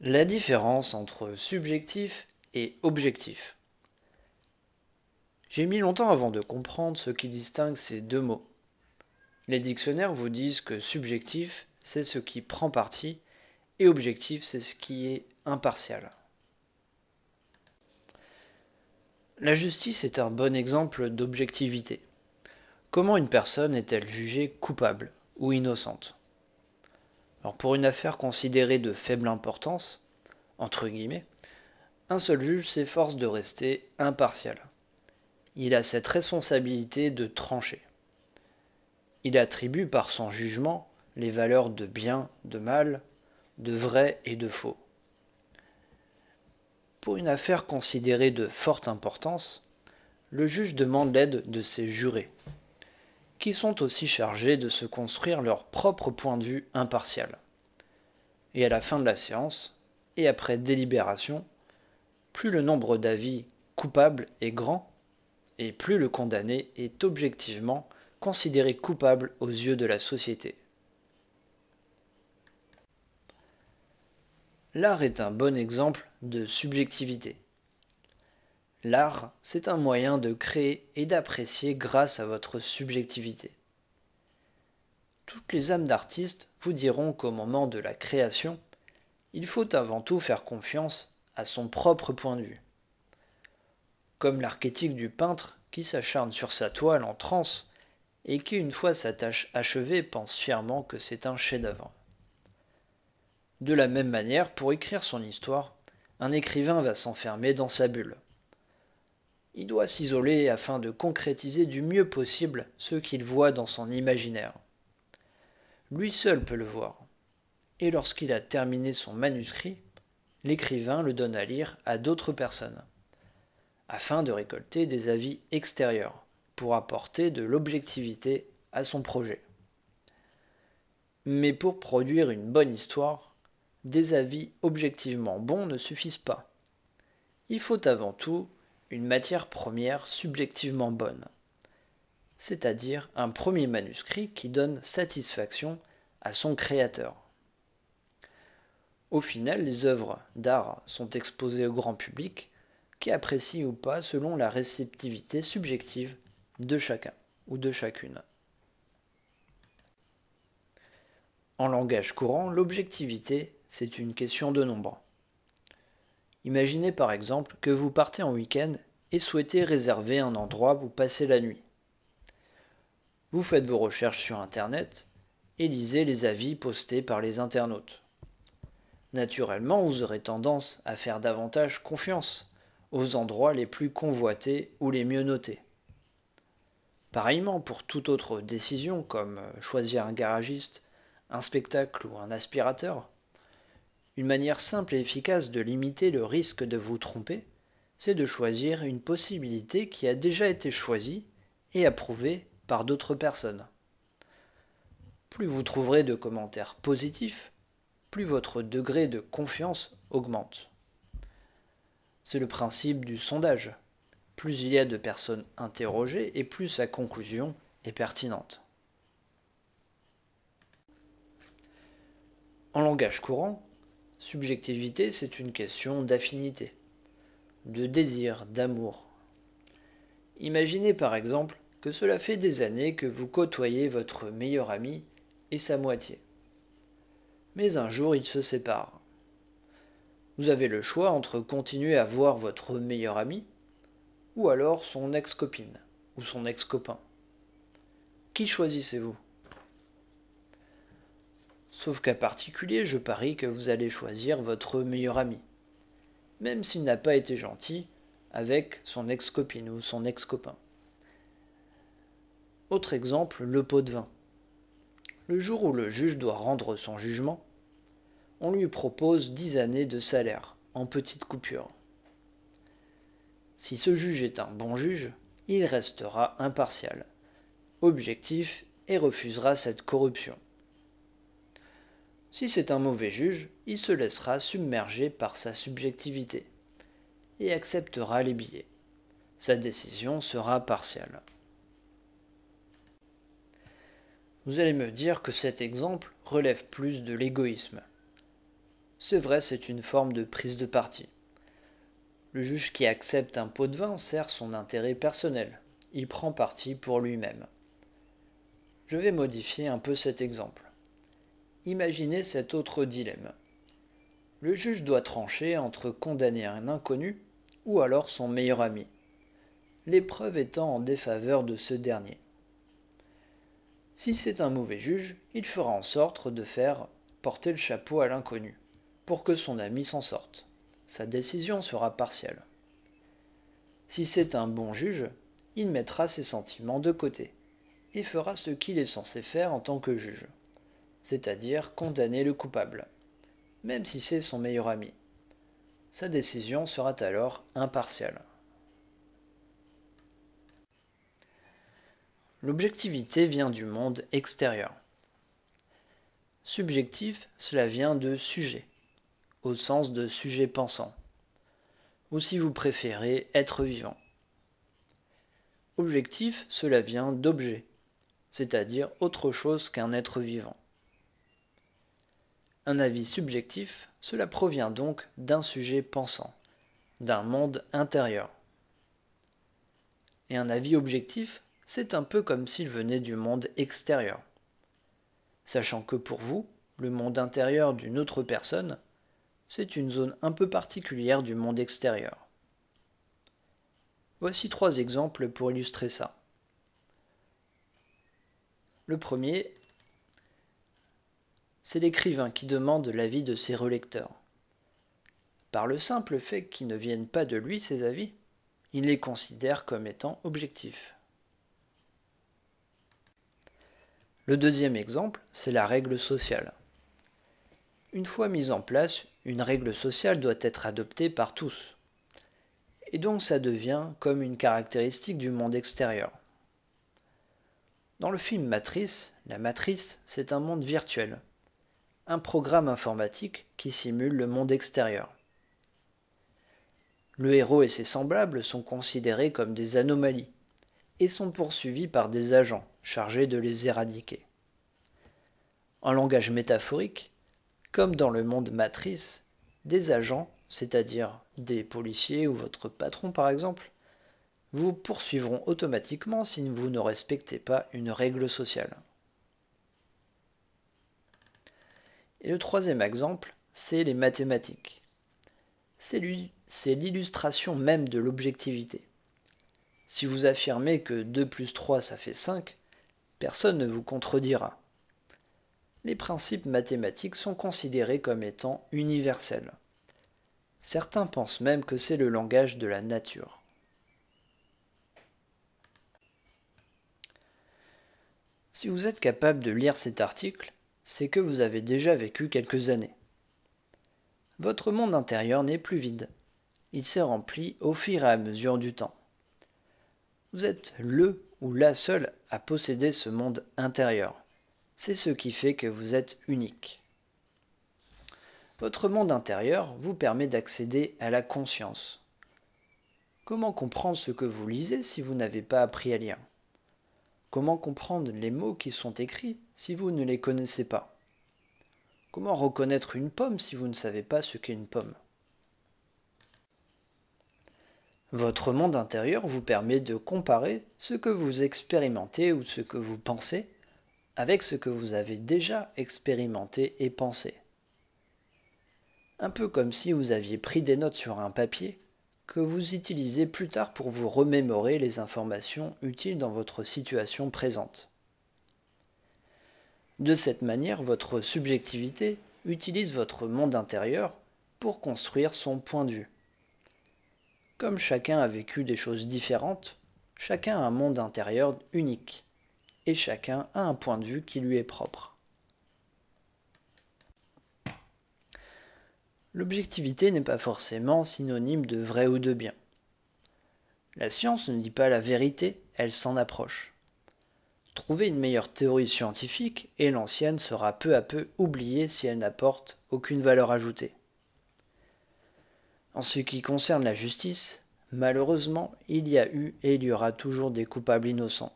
La différence entre subjectif et objectif. J'ai mis longtemps avant de comprendre ce qui distingue ces deux mots. Les dictionnaires vous disent que subjectif, c'est ce qui prend parti, et objectif, c'est ce qui est impartial. La justice est un bon exemple d'objectivité. Comment une personne est-elle jugée coupable ou innocente pour une affaire considérée de faible importance, entre guillemets, un seul juge s'efforce de rester impartial. Il a cette responsabilité de trancher. Il attribue par son jugement les valeurs de bien, de mal, de vrai et de faux. Pour une affaire considérée de forte importance, le juge demande l'aide de ses jurés, qui sont aussi chargés de se construire leur propre point de vue impartial. Et à la fin de la séance, et après délibération, plus le nombre d'avis coupables est grand, et plus le condamné est objectivement considéré coupable aux yeux de la société. L'art est un bon exemple de subjectivité. L'art, c'est un moyen de créer et d'apprécier grâce à votre subjectivité. Toutes les âmes d'artistes vous diront qu'au moment de la création, il faut avant tout faire confiance à son propre point de vue. Comme l'archétype du peintre qui s'acharne sur sa toile en transe et qui, une fois sa tâche achevée, pense fièrement que c'est un chef-d'œuvre. De la même manière, pour écrire son histoire, un écrivain va s'enfermer dans sa bulle. Il doit s'isoler afin de concrétiser du mieux possible ce qu'il voit dans son imaginaire. Lui seul peut le voir. Et lorsqu'il a terminé son manuscrit, l'écrivain le donne à lire à d'autres personnes, afin de récolter des avis extérieurs, pour apporter de l'objectivité à son projet. Mais pour produire une bonne histoire, des avis objectivement bons ne suffisent pas. Il faut avant tout une matière première subjectivement bonne, c'est-à-dire un premier manuscrit qui donne satisfaction à son créateur. Au final, les œuvres d'art sont exposées au grand public, qui apprécie ou pas selon la réceptivité subjective de chacun ou de chacune. En langage courant, l'objectivité, c'est une question de nombre. Imaginez par exemple que vous partez en week-end et souhaitez réserver un endroit où passer la nuit. Vous faites vos recherches sur Internet et lisez les avis postés par les internautes. Naturellement, vous aurez tendance à faire davantage confiance aux endroits les plus convoités ou les mieux notés. Pareillement, pour toute autre décision comme choisir un garagiste, un spectacle ou un aspirateur, une manière simple et efficace de limiter le risque de vous tromper, c'est de choisir une possibilité qui a déjà été choisie et approuvée par d'autres personnes. Plus vous trouverez de commentaires positifs, plus votre degré de confiance augmente. C'est le principe du sondage. Plus il y a de personnes interrogées et plus sa conclusion est pertinente. En langage courant, Subjectivité, c'est une question d'affinité, de désir, d'amour. Imaginez par exemple que cela fait des années que vous côtoyez votre meilleur ami et sa moitié. Mais un jour, ils se séparent. Vous avez le choix entre continuer à voir votre meilleur ami ou alors son ex-copine ou son ex-copain. Qui choisissez-vous Sauf qu'à particulier, je parie que vous allez choisir votre meilleur ami. Même s'il n'a pas été gentil avec son ex-copine ou son ex-copain. Autre exemple, le pot de vin. Le jour où le juge doit rendre son jugement, on lui propose 10 années de salaire, en petite coupure. Si ce juge est un bon juge, il restera impartial, objectif et refusera cette corruption. Si c'est un mauvais juge, il se laissera submerger par sa subjectivité et acceptera les billets. Sa décision sera partielle. Vous allez me dire que cet exemple relève plus de l'égoïsme. C'est vrai, c'est une forme de prise de parti. Le juge qui accepte un pot de vin sert son intérêt personnel. Il prend parti pour lui-même. Je vais modifier un peu cet exemple. Imaginez cet autre dilemme. Le juge doit trancher entre condamner un inconnu ou alors son meilleur ami, l'épreuve étant en défaveur de ce dernier. Si c'est un mauvais juge, il fera en sorte de faire porter le chapeau à l'inconnu, pour que son ami s'en sorte. Sa décision sera partielle. Si c'est un bon juge, il mettra ses sentiments de côté, et fera ce qu'il est censé faire en tant que juge c'est-à-dire condamner le coupable, même si c'est son meilleur ami. Sa décision sera alors impartiale. L'objectivité vient du monde extérieur. Subjectif, cela vient de sujet, au sens de sujet pensant, ou si vous préférez, être vivant. Objectif, cela vient d'objet, c'est-à-dire autre chose qu'un être vivant. Un avis subjectif, cela provient donc d'un sujet pensant, d'un monde intérieur. Et un avis objectif, c'est un peu comme s'il venait du monde extérieur. Sachant que pour vous, le monde intérieur d'une autre personne, c'est une zone un peu particulière du monde extérieur. Voici trois exemples pour illustrer ça. Le premier c'est l'écrivain qui demande l'avis de ses relecteurs. Par le simple fait qu'ils ne viennent pas de lui, ces avis, il les considère comme étant objectifs. Le deuxième exemple, c'est la règle sociale. Une fois mise en place, une règle sociale doit être adoptée par tous. Et donc ça devient comme une caractéristique du monde extérieur. Dans le film Matrice, la matrice, c'est un monde virtuel, un programme informatique qui simule le monde extérieur. Le héros et ses semblables sont considérés comme des anomalies et sont poursuivis par des agents chargés de les éradiquer. En langage métaphorique, comme dans le monde matrice, des agents, c'est-à-dire des policiers ou votre patron par exemple, vous poursuivront automatiquement si vous ne respectez pas une règle sociale. Et le troisième exemple, c'est les mathématiques. C'est l'illustration même de l'objectivité. Si vous affirmez que 2 plus 3 ça fait 5, personne ne vous contredira. Les principes mathématiques sont considérés comme étant universels. Certains pensent même que c'est le langage de la nature. Si vous êtes capable de lire cet article, c'est que vous avez déjà vécu quelques années. Votre monde intérieur n'est plus vide. Il s'est rempli au fur et à mesure du temps. Vous êtes le ou la seule à posséder ce monde intérieur. C'est ce qui fait que vous êtes unique. Votre monde intérieur vous permet d'accéder à la conscience. Comment comprendre ce que vous lisez si vous n'avez pas appris à lire Comment comprendre les mots qui sont écrits si vous ne les connaissez pas Comment reconnaître une pomme si vous ne savez pas ce qu'est une pomme Votre monde intérieur vous permet de comparer ce que vous expérimentez ou ce que vous pensez avec ce que vous avez déjà expérimenté et pensé. Un peu comme si vous aviez pris des notes sur un papier que vous utilisez plus tard pour vous remémorer les informations utiles dans votre situation présente. De cette manière, votre subjectivité utilise votre monde intérieur pour construire son point de vue. Comme chacun a vécu des choses différentes, chacun a un monde intérieur unique, et chacun a un point de vue qui lui est propre. l'objectivité n'est pas forcément synonyme de vrai ou de bien. La science ne dit pas la vérité, elle s'en approche. Trouver une meilleure théorie scientifique et l'ancienne sera peu à peu oubliée si elle n'apporte aucune valeur ajoutée. En ce qui concerne la justice, malheureusement, il y a eu et il y aura toujours des coupables innocents.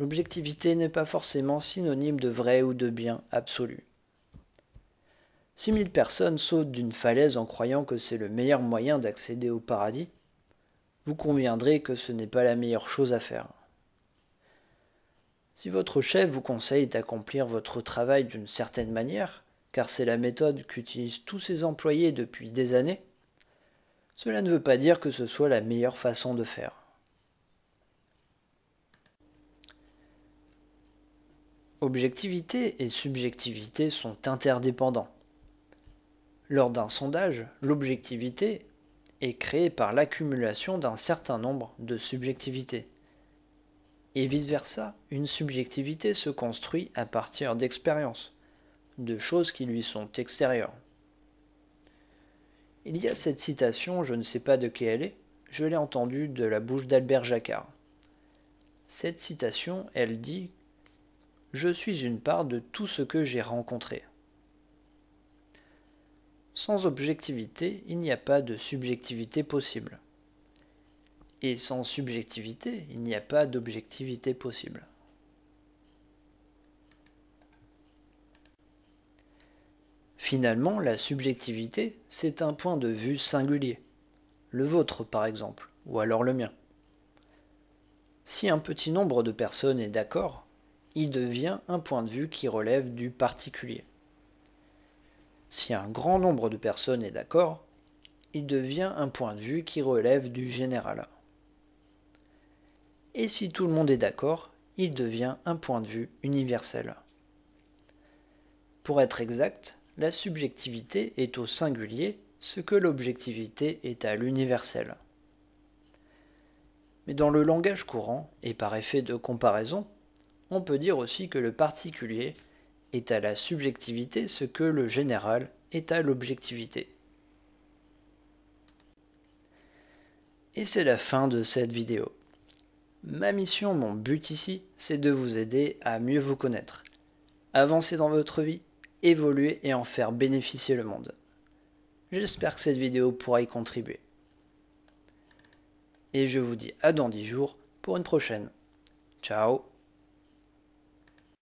L'objectivité n'est pas forcément synonyme de vrai ou de bien absolu mille personnes sautent d'une falaise en croyant que c'est le meilleur moyen d'accéder au paradis, vous conviendrez que ce n'est pas la meilleure chose à faire. Si votre chef vous conseille d'accomplir votre travail d'une certaine manière, car c'est la méthode qu'utilisent tous ses employés depuis des années, cela ne veut pas dire que ce soit la meilleure façon de faire. Objectivité et subjectivité sont interdépendants. Lors d'un sondage, l'objectivité est créée par l'accumulation d'un certain nombre de subjectivités. Et vice-versa, une subjectivité se construit à partir d'expériences, de choses qui lui sont extérieures. Il y a cette citation, je ne sais pas de qui elle est, je l'ai entendue de la bouche d'Albert Jacquard. Cette citation, elle dit ⁇ Je suis une part de tout ce que j'ai rencontré ⁇ sans objectivité, il n'y a pas de subjectivité possible. Et sans subjectivité, il n'y a pas d'objectivité possible. Finalement, la subjectivité, c'est un point de vue singulier. Le vôtre, par exemple, ou alors le mien. Si un petit nombre de personnes est d'accord, il devient un point de vue qui relève du particulier. Si un grand nombre de personnes est d'accord, il devient un point de vue qui relève du général. Et si tout le monde est d'accord, il devient un point de vue universel. Pour être exact, la subjectivité est au singulier ce que l'objectivité est à l'universel. Mais dans le langage courant, et par effet de comparaison, on peut dire aussi que le particulier est à la subjectivité ce que le général est à l'objectivité. Et c'est la fin de cette vidéo. Ma mission, mon but ici, c'est de vous aider à mieux vous connaître, avancer dans votre vie, évoluer et en faire bénéficier le monde. J'espère que cette vidéo pourra y contribuer. Et je vous dis à dans 10 jours pour une prochaine. Ciao